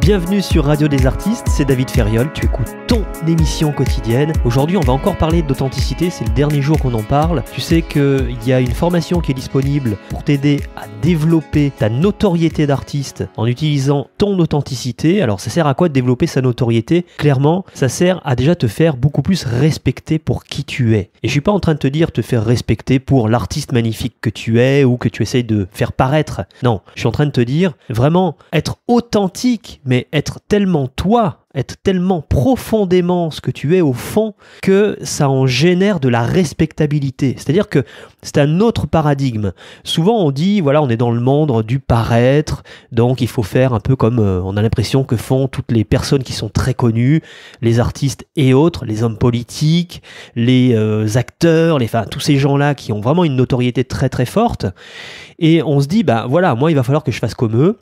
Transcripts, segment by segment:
Bienvenue sur Radio des Artistes, c'est David Ferriol, tu écoutes ton émission quotidienne. Aujourd'hui on va encore parler d'authenticité, c'est le dernier jour qu'on en parle. Tu sais qu'il y a une formation qui est disponible pour t'aider à développer ta notoriété d'artiste en utilisant ton authenticité. Alors ça sert à quoi de développer sa notoriété Clairement, ça sert à déjà te faire beaucoup plus respecter pour qui tu es. Et je suis pas en train de te dire te faire respecter pour l'artiste magnifique que tu es ou que tu essayes de faire paraître. Non, je suis en train de te dire vraiment être authentique mais être tellement toi, être tellement profondément ce que tu es au fond, que ça en génère de la respectabilité. C'est-à-dire que c'est un autre paradigme. Souvent on dit, voilà, on est dans le monde du paraître, donc il faut faire un peu comme euh, on a l'impression que font toutes les personnes qui sont très connues, les artistes et autres, les hommes politiques, les euh, acteurs, les, enfin, tous ces gens-là qui ont vraiment une notoriété très très forte. Et on se dit, bah voilà, moi il va falloir que je fasse comme eux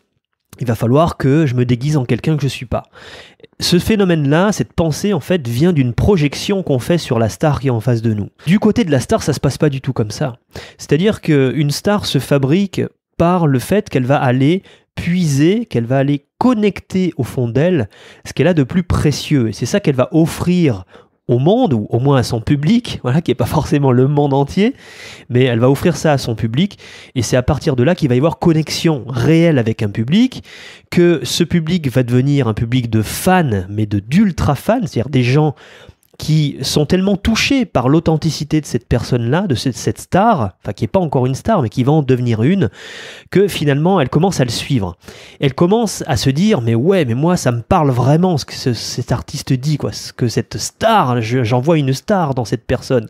il va falloir que je me déguise en quelqu'un que je ne suis pas. Ce phénomène-là, cette pensée, en fait, vient d'une projection qu'on fait sur la star qui est en face de nous. Du côté de la star, ça se passe pas du tout comme ça. C'est-à-dire qu'une star se fabrique par le fait qu'elle va aller puiser, qu'elle va aller connecter au fond d'elle ce qu'elle a de plus précieux. Et c'est ça qu'elle va offrir au monde, ou au moins à son public, voilà, qui n'est pas forcément le monde entier, mais elle va offrir ça à son public, et c'est à partir de là qu'il va y avoir connexion réelle avec un public, que ce public va devenir un public de fans, mais de d'ultra fans, c'est-à-dire des gens qui sont tellement touchés par l'authenticité de cette personne-là, de cette star, enfin qui n'est pas encore une star, mais qui va en devenir une, que finalement elle commence à le suivre. Elle commence à se dire, mais ouais, mais moi ça me parle vraiment ce que cet artiste dit, quoi, ce que cette star, j'en vois une star dans cette personne.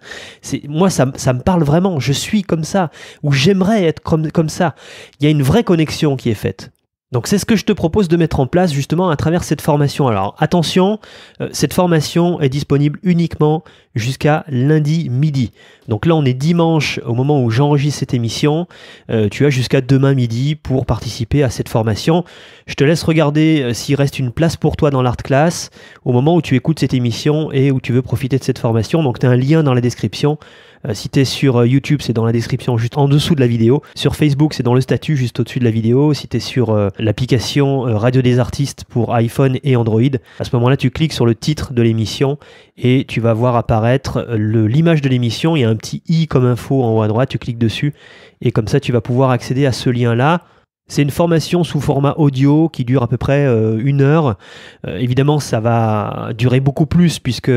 Moi ça, me parle vraiment, je suis comme ça, ou j'aimerais être comme ça. Il y a une vraie connexion qui est faite. Donc c'est ce que je te propose de mettre en place justement à travers cette formation. Alors attention, euh, cette formation est disponible uniquement jusqu'à lundi midi. Donc là on est dimanche au moment où j'enregistre cette émission. Euh, tu as jusqu'à demain midi pour participer à cette formation. Je te laisse regarder euh, s'il reste une place pour toi dans l'art class au moment où tu écoutes cette émission et où tu veux profiter de cette formation. Donc tu as un lien dans la description. Si tu es sur YouTube, c'est dans la description juste en dessous de la vidéo. Sur Facebook, c'est dans le statut juste au-dessus de la vidéo. Si tu es sur l'application euh, Radio des artistes pour iPhone et Android. À ce moment-là, tu cliques sur le titre de l'émission et tu vas voir apparaître euh, l'image de l'émission. Il y a un petit i comme info en haut à droite, tu cliques dessus et comme ça, tu vas pouvoir accéder à ce lien-là c'est une formation sous format audio qui dure à peu près euh, une heure. Euh, évidemment, ça va durer beaucoup plus puisque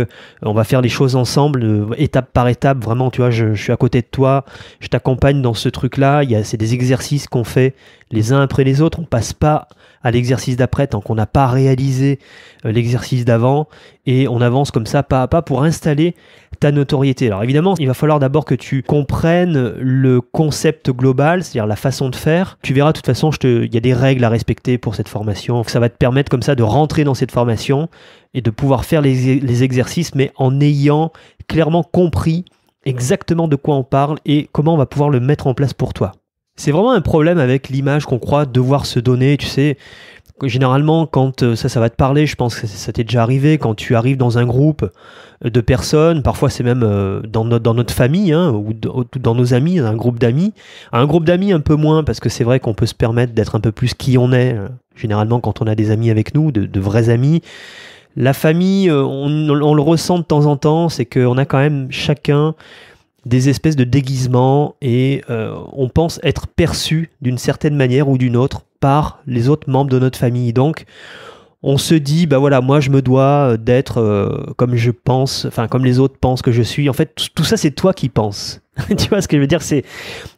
on va faire les choses ensemble, euh, étape par étape. Vraiment, tu vois, je, je suis à côté de toi, je t'accompagne dans ce truc-là. Il y a, c'est des exercices qu'on fait les uns après les autres. On passe pas à l'exercice d'après tant qu'on n'a pas réalisé euh, l'exercice d'avant et on avance comme ça pas à pas pour installer ta notoriété. Alors évidemment, il va falloir d'abord que tu comprennes le concept global, c'est-à-dire la façon de faire. Tu verras de toute façon, il y a des règles à respecter pour cette formation. Ça va te permettre comme ça de rentrer dans cette formation et de pouvoir faire les, les exercices, mais en ayant clairement compris exactement de quoi on parle et comment on va pouvoir le mettre en place pour toi c'est vraiment un problème avec l'image qu'on croit devoir se donner, tu sais. Généralement, quand euh, ça, ça va te parler, je pense que ça t'est déjà arrivé, quand tu arrives dans un groupe euh, de personnes, parfois c'est même euh, dans, notre, dans notre famille hein, ou dans nos amis, un groupe d'amis. Un groupe d'amis un peu moins, parce que c'est vrai qu'on peut se permettre d'être un peu plus qui on est, généralement quand on a des amis avec nous, de, vrais amis. La famille, on, on, le ressent de temps en temps, c'est qu'on a quand même chacun des espèces de déguisements et euh, on pense être perçu d'une certaine manière ou d'une autre par les autres membres de notre famille. Donc, on se dit, bah voilà, moi je me dois euh, d'être euh, comme je pense, enfin comme les autres pensent que je suis. En fait, tout ça c'est toi qui penses. tu vois ce que je veux dire C'est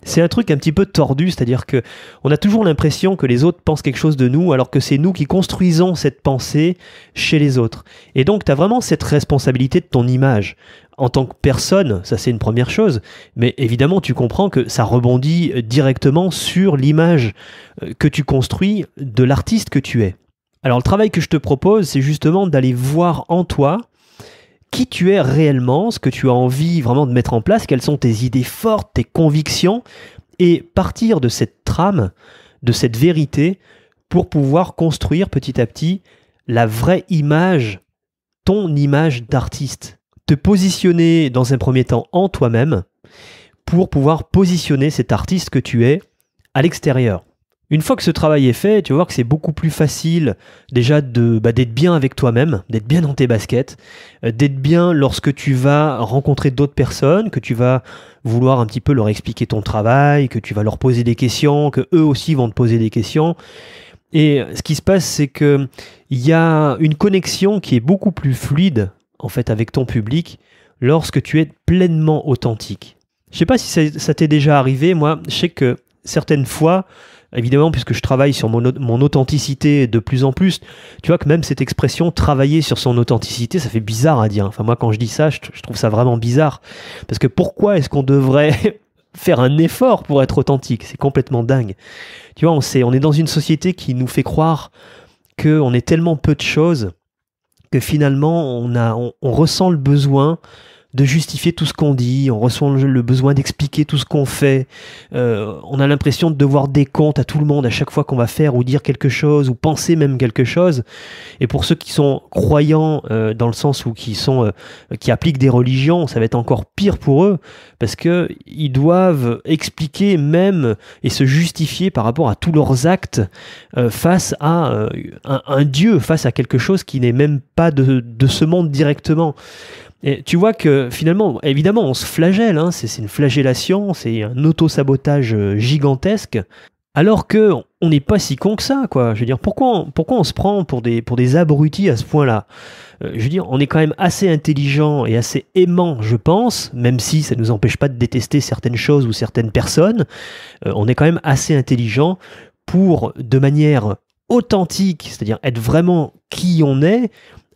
c'est un truc un petit peu tordu, c'est-à-dire que on a toujours l'impression que les autres pensent quelque chose de nous, alors que c'est nous qui construisons cette pensée chez les autres. Et donc, tu as vraiment cette responsabilité de ton image. En tant que personne, ça c'est une première chose, mais évidemment tu comprends que ça rebondit euh, directement sur l'image euh, que tu construis de l'artiste que tu es. Alors le travail que je te propose, c'est justement d'aller voir en toi qui tu es réellement, ce que tu as envie vraiment de mettre en place, quelles sont tes idées fortes, tes convictions, et partir de cette trame, de cette vérité, pour pouvoir construire petit à petit la vraie image, ton image d'artiste. Te positionner dans un premier temps en toi-même pour pouvoir positionner cet artiste que tu es à l'extérieur. Une fois que ce travail est fait, tu vas voir que c'est beaucoup plus facile déjà de bah, d'être bien avec toi-même, d'être bien dans tes baskets, euh, d'être bien lorsque tu vas rencontrer d'autres personnes, que tu vas vouloir un petit peu leur expliquer ton travail, que tu vas leur poser des questions, que eux aussi vont te poser des questions. Et ce qui se passe, c'est que il y a une connexion qui est beaucoup plus fluide en fait avec ton public lorsque tu es pleinement authentique. Je sais pas si ça t'est déjà arrivé, moi, je sais que certaines fois, évidemment, puisque je travaille sur mon, authenticité de plus en plus, tu vois que même cette expression travailler sur son authenticité, ça fait bizarre à dire. Enfin, moi, quand je dis ça, je, trouve ça vraiment bizarre. Parce que pourquoi est-ce qu'on devrait faire un effort pour être authentique C'est complètement dingue. Tu vois, on, sait, on est dans une société qui nous fait croire qu'on est tellement peu de choses que finalement, on, a, on ressent le besoin de justifier tout ce qu'on dit, on ressent le besoin d'expliquer tout ce qu'on fait, euh, on a l'impression de devoir des comptes à tout le monde à chaque fois qu'on va faire ou dire quelque chose ou penser même quelque chose. Et pour ceux qui sont croyants euh, dans le sens où qui sont euh, qui appliquent des religions, ça va être encore pire pour eux parce que ils doivent expliquer même et se justifier par rapport à tous leurs actes face à un, un, dieu, face à quelque chose qui n'est même pas de, de ce monde directement. Et tu vois que finalement, évidemment, on se flagelle, hein, c'est une flagellation, c'est un auto-sabotage euh, gigantesque, alors que on n'est pas si con que ça, quoi. Je veux dire, pourquoi, on se prend pour des, pour des abrutis à ce point-là euh, Je veux dire, on est quand même assez intelligent et assez aimant, je pense, même si ça ne nous empêche pas de détester certaines choses ou certaines personnes, euh, on est quand même assez intelligent pour, de manière authentique, c'est-à-dire être vraiment qui on est,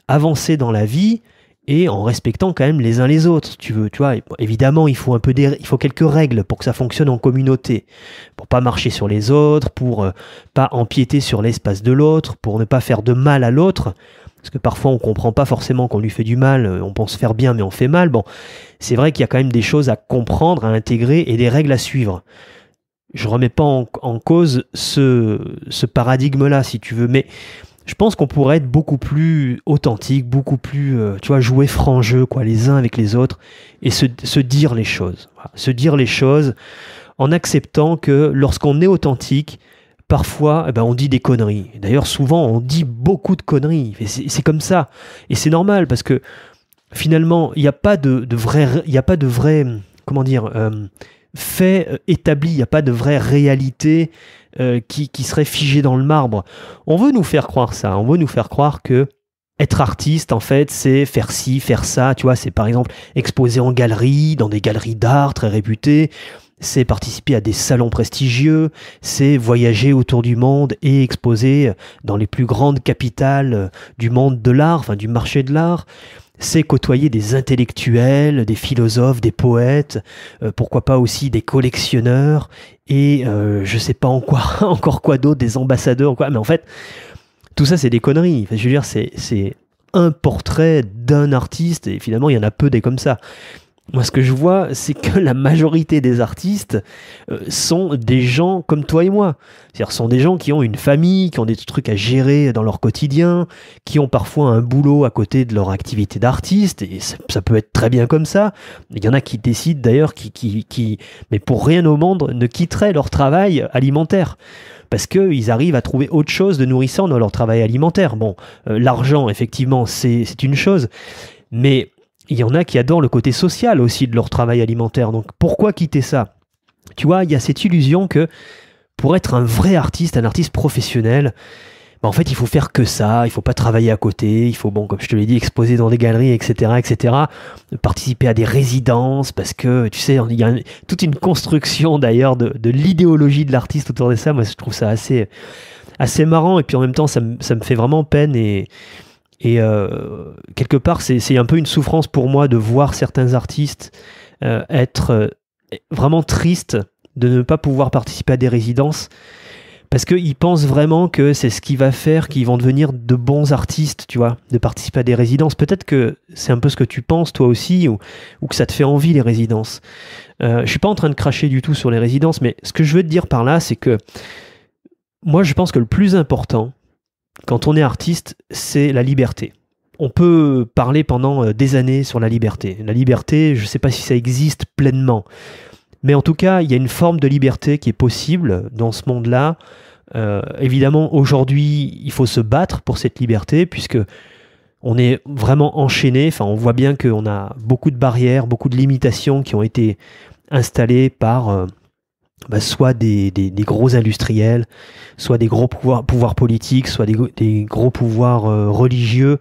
avancer dans la vie, et en respectant quand même les uns les autres. Tu veux, tu vois, évidemment, il faut un peu il faut quelques règles pour que ça fonctionne en communauté, pour pas marcher sur les autres, pour euh, pas empiéter sur l'espace de l'autre, pour ne pas faire de mal à l'autre. Parce que parfois on ne comprend pas forcément qu'on lui fait du mal, euh, on pense faire bien mais on fait mal. Bon, c'est vrai qu'il y a quand même des choses à comprendre, à intégrer et des règles à suivre. Je remets pas en, cause ce paradigme-là, si tu veux, mais je pense qu'on pourrait être beaucoup plus authentique, beaucoup plus, euh, tu vois, jouer franc jeu, quoi, les uns avec les autres, et se, dire les choses. Se dire les choses en acceptant que lorsqu'on est authentique, parfois, eh ben, on dit des conneries. D'ailleurs, souvent, on dit beaucoup de conneries. C'est comme ça. Et c'est normal parce que finalement, il n'y a pas de, vrai, il n'y a pas de vrai, comment dire, euh, fait euh, établi. Il n'y a pas de vraie réalité euh, qui, qui, serait figée dans le marbre. On veut nous faire croire ça. On veut nous faire croire que être artiste, en fait, c'est faire ci, faire ça. Tu vois, c'est par exemple exposer en galerie, dans des galeries d'art très réputées, c'est participer à des salons prestigieux, c'est voyager autour du monde et exposer dans les plus grandes capitales euh, du monde de l'art, enfin du marché de l'art c'est côtoyer des intellectuels, des philosophes, des poètes, euh, pourquoi pas aussi des collectionneurs et euh, je sais pas encore quoi d'autre, des ambassadeurs, quoi. Mais en fait, tout ça, c'est des conneries. je veux dire, c'est un portrait d'un artiste et finalement, il y en a peu des comme ça. Moi, ce que je vois, c'est que la majorité des artistes euh, sont des gens comme toi et moi. C'est-à-dire, sont des gens qui ont une famille, qui ont des trucs à gérer dans leur quotidien, qui ont parfois un boulot à côté de leur activité d'artiste, et ça, peut être très bien comme ça. Il y en a qui décident d'ailleurs, qui, qui, qui, mais pour rien au monde, ne quitteraient leur travail alimentaire parce qu'ils arrivent à trouver autre chose de nourrissant dans leur travail alimentaire. Bon, euh, l'argent, effectivement, c'est une chose, mais il y en a qui adorent le côté social aussi de leur travail alimentaire. Donc pourquoi quitter ça Tu vois, il y a cette illusion que pour être un vrai artiste, un artiste professionnel, bah, en fait, il faut faire que ça, il faut pas travailler à côté, il faut, bon, comme je te l'ai dit, exposer dans des galeries, etc., etc., participer à des résidences, parce que, tu sais, il y a toute une construction d'ailleurs de, l'idéologie de l'artiste autour de ça. Moi, je trouve ça assez, assez marrant, et puis en même temps, ça, me fait vraiment peine, et, et euh, quelque part, c'est un peu une souffrance pour moi de voir certains artistes euh, être euh, vraiment tristes de ne pas pouvoir participer à des résidences parce qu'ils pensent vraiment que c'est ce qui va faire qu'ils vont devenir de bons artistes, tu vois, de participer à des résidences. Peut-être que c'est un peu ce que tu penses toi aussi, ou, que ça te fait envie les résidences. Je je suis pas en train de cracher du tout sur les résidences, mais ce que je veux te dire par là, c'est que moi, je pense que le plus important, quand on est artiste, c'est la liberté. On peut parler pendant euh, des années sur la liberté. La liberté, je ne sais pas si ça existe pleinement. Mais en tout cas, il y a une forme de liberté qui est possible dans ce monde-là. Euh, évidemment, aujourd'hui, il faut se battre pour cette liberté, puisque on est vraiment enchaîné. Enfin, on voit bien qu'on a beaucoup de barrières, beaucoup de limitations qui ont été installées par euh, bah, soit des, gros industriels, soit des gros pouvoirs, politiques, soit des, gros pouvoirs euh, religieux.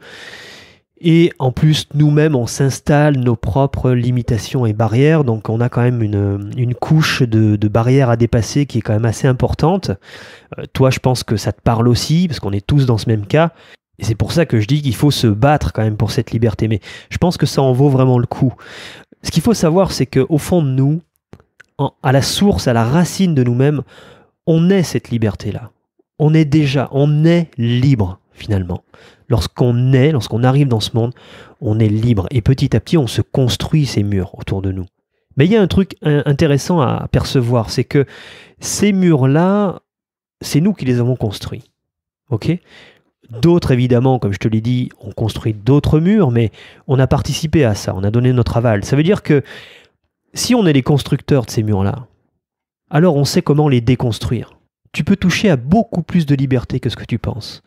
Et en plus, nous-mêmes, on s'installe nos propres limitations et barrières. Donc, on a quand même une, couche de, barrières à dépasser qui est quand même assez importante. Euh, toi, je pense que ça te parle aussi, parce qu'on est tous dans ce même cas. Et c'est pour ça que je dis qu'il faut se battre quand même pour cette liberté. Mais je pense que ça en vaut vraiment le coup. Ce qu'il faut savoir, c'est au fond de nous, à la source, à la racine de nous-mêmes, on est cette liberté-là. On est déjà, on est libre finalement. Lorsqu'on est, lorsqu'on arrive dans ce monde, on est libre et petit à petit on se construit ces murs autour de nous. Mais il y a un truc intéressant à percevoir, c'est que ces murs-là, c'est nous qui les avons construits. Ok D'autres, évidemment, comme je te l'ai dit, ont construit d'autres murs, mais on a participé à ça, on a donné notre aval. Ça veut dire que si on est les constructeurs de ces murs-là, alors on sait comment les déconstruire. Tu peux toucher à beaucoup plus de liberté que ce que tu penses.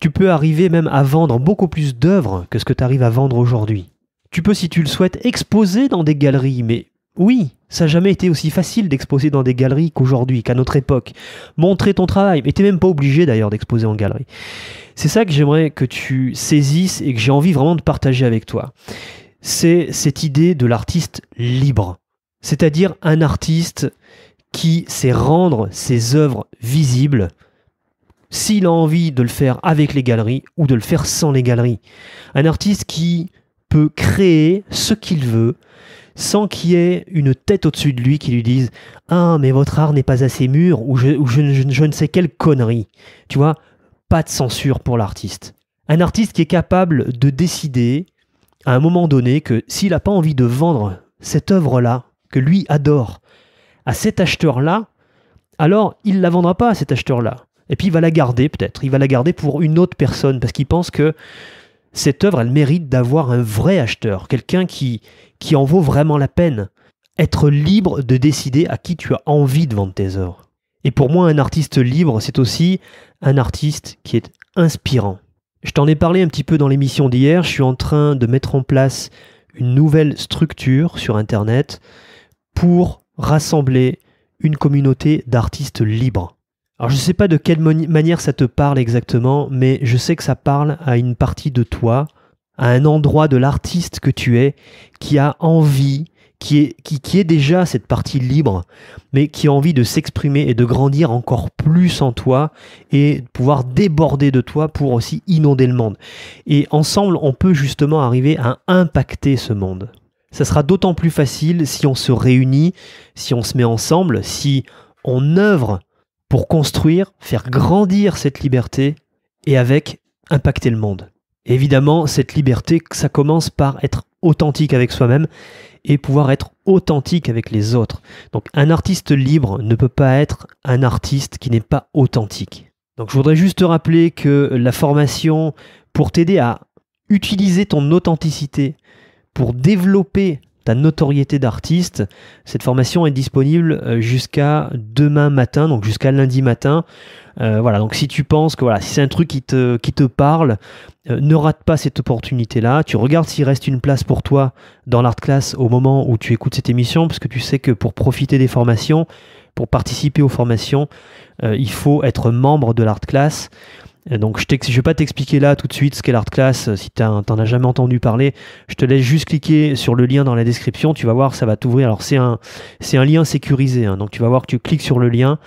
Tu peux arriver même à vendre beaucoup plus d'œuvres que ce que tu arrives à vendre aujourd'hui. Tu peux, si tu le souhaites, exposer dans des galeries, mais oui, ça n'a jamais été aussi facile d'exposer dans des galeries qu'aujourd'hui, qu'à notre époque. Montrer ton travail, mais n'es même pas obligé d'ailleurs d'exposer en galerie. C'est ça que j'aimerais que tu saisisses et que j'ai envie vraiment de partager avec toi. C'est cette idée de l'artiste libre c'est-à-dire un artiste qui sait rendre ses œuvres visibles s'il a envie de le faire avec les galeries ou de le faire sans les galeries. Un artiste qui peut créer ce qu'il veut sans qu'il y ait une tête au-dessus de lui qui lui dise ⁇ Ah mais votre art n'est pas assez mûr ou, je, ne sais quelle connerie ⁇ Tu vois, pas de censure pour l'artiste. Un artiste qui est capable de décider à un moment donné que s'il n'a pas envie de vendre cette œuvre-là, que lui adore, à cet acheteur-là, alors il la vendra pas à cet acheteur-là. Et puis il va la garder peut-être, il va la garder pour une autre personne, parce qu'il pense que cette œuvre, elle mérite d'avoir un vrai acheteur, quelqu'un qui, qui en vaut vraiment la peine. Être libre de décider à qui tu as envie de vendre tes œuvres. Et pour moi, un artiste libre, c'est aussi un artiste qui est inspirant. Je t'en ai parlé un petit peu dans l'émission d'hier, je suis en train de mettre en place une nouvelle structure sur Internet pour rassembler une communauté d'artistes libres. Alors je ne sais pas de quelle manière ça te parle exactement, mais je sais que ça parle à une partie de toi, à un endroit de l'artiste que tu es, qui a envie, qui est, qui, est déjà cette partie libre, mais qui a envie de s'exprimer et de grandir encore plus en toi et pouvoir déborder de toi pour aussi inonder le monde. Et ensemble, on peut justement arriver à impacter ce monde. Ça sera d'autant plus facile si on se réunit, si on se met ensemble, si on œuvre pour construire, faire grandir cette liberté et avec impacter le monde. évidemment, cette liberté, ça commence par être authentique avec soi-même et pouvoir être authentique avec les autres. Donc un artiste libre ne peut pas être un artiste qui n'est pas authentique. Donc je voudrais juste rappeler que la formation pour t'aider à utiliser ton authenticité, pour développer ta notoriété d'artiste. Cette formation est disponible euh, jusqu'à demain matin, donc jusqu'à lundi matin. Euh, voilà, donc si tu penses que voilà, si c'est un truc qui te, qui te parle, euh, ne rate pas cette opportunité-là. Tu regardes s'il reste une place pour toi dans l'art class au moment où tu écoutes cette émission, parce que tu sais que pour profiter des formations, pour participer aux formations, il faut être membre de l'art class. Euh, donc je ne vais pas t'expliquer là tout de suite ce qu'est l'art class euh, si tu n'en as jamais entendu parler. Je te laisse juste cliquer sur le lien dans la description, tu vas voir, ça va t'ouvrir. Alors c'est un, un lien sécurisé, hein. donc tu vas voir que tu cliques sur le lien,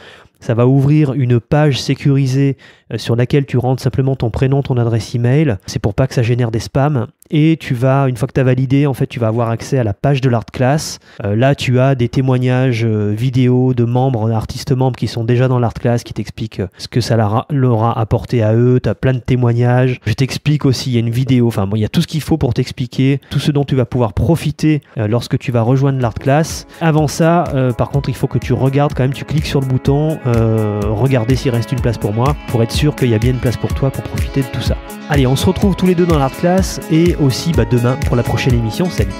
ça va ouvrir une page sécurisée euh, sur laquelle tu rentres simplement ton prénom, ton adresse email. C'est pour pas que ça génère des spams. Et tu vas, une fois que tu as validé, en fait, tu vas avoir accès à la page de l'art class. Euh, là, tu as des témoignages euh, vidéo de membres, d'artistes membres qui sont déjà dans l'art class, qui t'expliquent ce que ça leur a apporté à eux. Tu as plein de témoignages. Je t'explique aussi, il y a une vidéo. Enfin, bon, il y a tout ce qu'il faut pour t'expliquer, tout ce dont tu vas pouvoir profiter lorsque tu vas rejoindre l'art class. Avant ça, par contre, il faut que tu regardes quand même, tu cliques sur le bouton. Euh, Regardez s'il reste une place pour moi, pour être sûr qu'il y a bien une place pour toi pour profiter de tout ça. Allez, on se retrouve tous les deux dans l'art class et aussi bah, demain pour la prochaine émission. Salut